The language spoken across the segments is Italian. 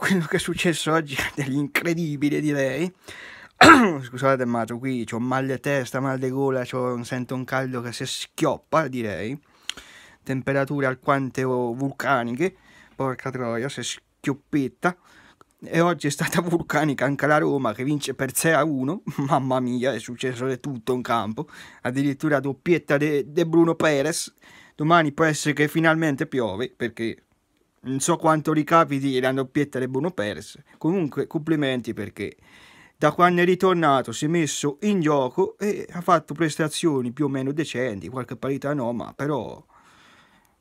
quello che è successo oggi è dell'incredibile, direi. Scusate, ma qui ho mal di testa, mal di gola, sento un caldo che si schioppa, direi. Temperature alquante vulcaniche, porca troia, si schioppetta. E oggi è stata vulcanica anche la Roma che vince per 6 a 1. Mamma mia, è successo di tutto in campo. Addirittura doppietta di Bruno Perez. Domani può essere che finalmente piove perché non so quanto ricapiti e la doppietta l'abbiamo persa. Comunque, complimenti perché da quando è ritornato si è messo in gioco e ha fatto prestazioni più o meno decenti, qualche parità no, ma però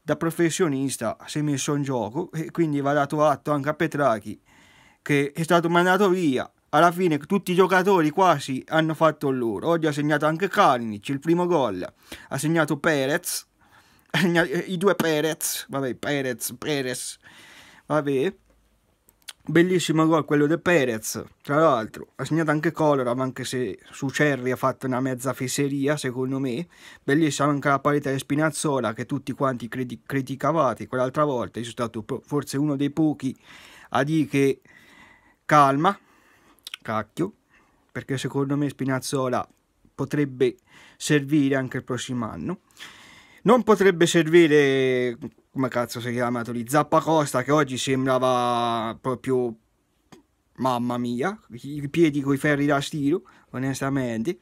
da professionista si è messo in gioco e quindi va dato atto anche a Petrachi che è stato mandato via. Alla fine tutti i giocatori quasi hanno fatto loro. Oggi ha segnato anche Kalinic, il primo gol. Ha segnato Perez, i due Perez, vabbè, Perez, Perez, vabbè. Bellissimo gol quello di Perez, tra l'altro ha segnato anche Colorado, anche se su Cerri ha fatto una mezza fesseria secondo me, bellissima anche la parete di Spinazzola che tutti quanti criti criticavate quell'altra volta, io sono stato forse uno dei pochi a dire che calma, cacchio, perché secondo me Spinazzola potrebbe servire anche il prossimo anno. Non potrebbe servire, come cazzo si è chiamato lì, Zappa Costa che oggi sembrava proprio, mamma mia, i piedi coi ferri da stiro, onestamente,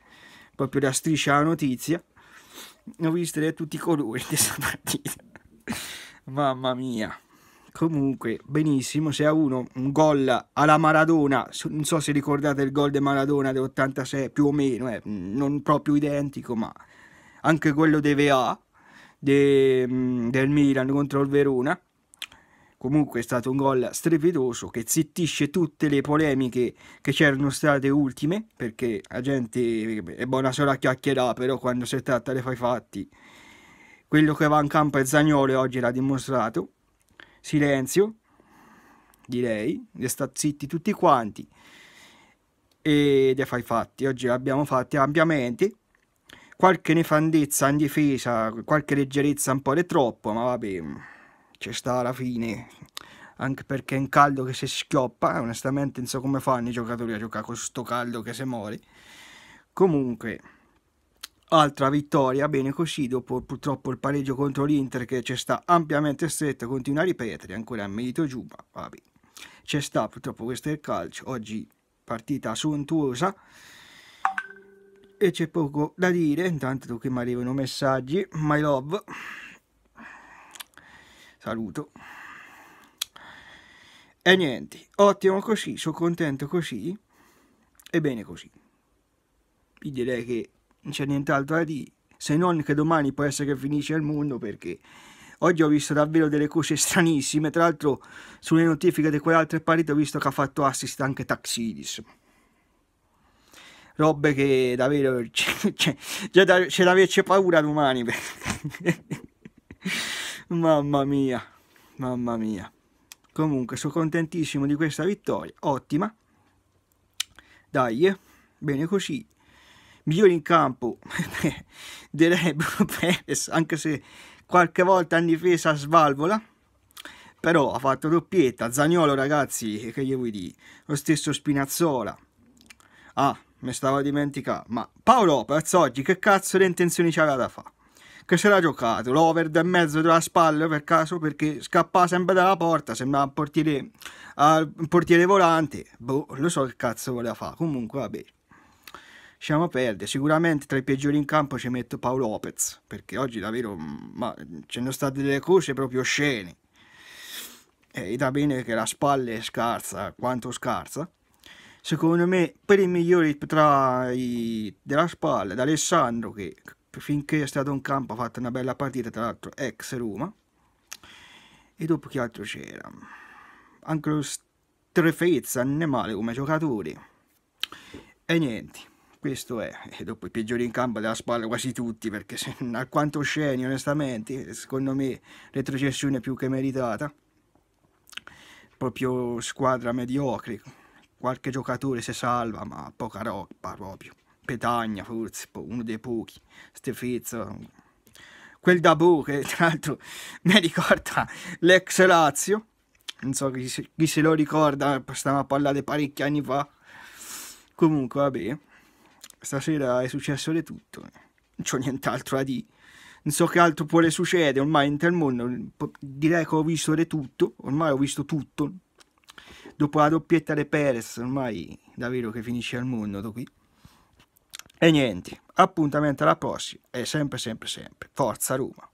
proprio da striscia la notizia. ho visto da tutti i colori questa partita, mamma mia. Comunque, benissimo, 6 a 1, un gol alla Maradona, non so se ricordate il gol di Maradona dell'86, più o meno, eh, non proprio identico, ma anche quello deve A de, mm, del Milan contro il Verona. Comunque è stato un gol strepitoso che zittisce tutte le polemiche che c'erano state ultime, perché la gente eh, è buona solo a chiacchierare, però quando si tratta dei fai fatti, quello che va in campo è Zagnolo e oggi l'ha dimostrato. Silenzio, direi, e sta zitti tutti quanti. e è fai fatti, oggi l'abbiamo fatti ampiamente qualche nefandezza in difesa, qualche leggerezza un po' di troppo, ma vabbè, ci sta alla fine. Anche perché è un caldo che si schioppa, eh, onestamente non so come fanno i giocatori a giocare con questo caldo che si muore. Comunque, altra vittoria, bene così, dopo purtroppo il pareggio contro l'Inter che ci sta ampiamente stretto, continua a ripetere, ancora a merito giù, ma vabbè, ci sta purtroppo questo è il calcio, oggi partita sontuosa e c'è poco da dire, intanto che mi arrivano messaggi, my love, saluto. E niente, ottimo così, sono contento così, e bene così. Vi direi che non c'è nient'altro da dire, se non che domani può essere che finisce il mondo perché... Oggi ho visto davvero delle cose stranissime, tra l'altro sulle notifiche di quell'altro partito ho visto che ha fatto assist anche Taxidis robe che davvero c'è, cioè, c'è, cioè, da, averci paura domani. mamma mia, mamma mia. Comunque sono contentissimo di questa vittoria, ottima. Dai, eh, bene così. Migliore in campo, direi Perez, anche se qualche volta in difesa svalvola però ha fatto doppietta Zagnolo ragazzi che gli vuoi dire lo stesso Spinazzola ah mi stava dimenticando. Ma Paolo Lopez oggi che cazzo di intenzioni c'aveva da fare? Che si era giocato l'over del mezzo della spalla per caso perché scappava sempre dalla porta, sembrava un portiere, un portiere volante. Boh, lo so che cazzo voleva fare. Comunque, vabbè. Lasciamo perdere. Sicuramente tra i peggiori in campo ci metto Paolo Lopez. Perché oggi davvero mm, ma, ce ne sono state delle cose proprio scene. Eh, e da bene che la spalla è scarsa, quanto scarsa secondo me per i migliori tra i della spalla Alessandro che finché è stato in campo ha fatto una bella partita tra l'altro ex Roma e dopo chi altro c'era anche lo Strefezza non è male come giocatore e niente questo è e dopo i peggiori in campo della spalla quasi tutti perché se, alquanto sceni onestamente secondo me retrocessione più che meritata proprio squadra mediocre qualche giocatore si salva, ma poca roba proprio. Petagna forse, boh, uno dei pochi, Stefezzo, quel Dabo che tra l'altro mi ricorda l'ex Lazio, non so chi se, chi se lo ricorda, stavamo a parlare parecchi anni fa. Comunque vabbè, stasera è successo di tutto, non c'ho nient'altro a dire. Non so che altro può succedere, ormai in tal mondo direi che ho visto di tutto, ormai ho visto tutto, dopo la doppietta di Perez, ormai davvero che finisce al mondo da qui. E niente, appuntamento alla prossima e sempre sempre sempre, forza Roma!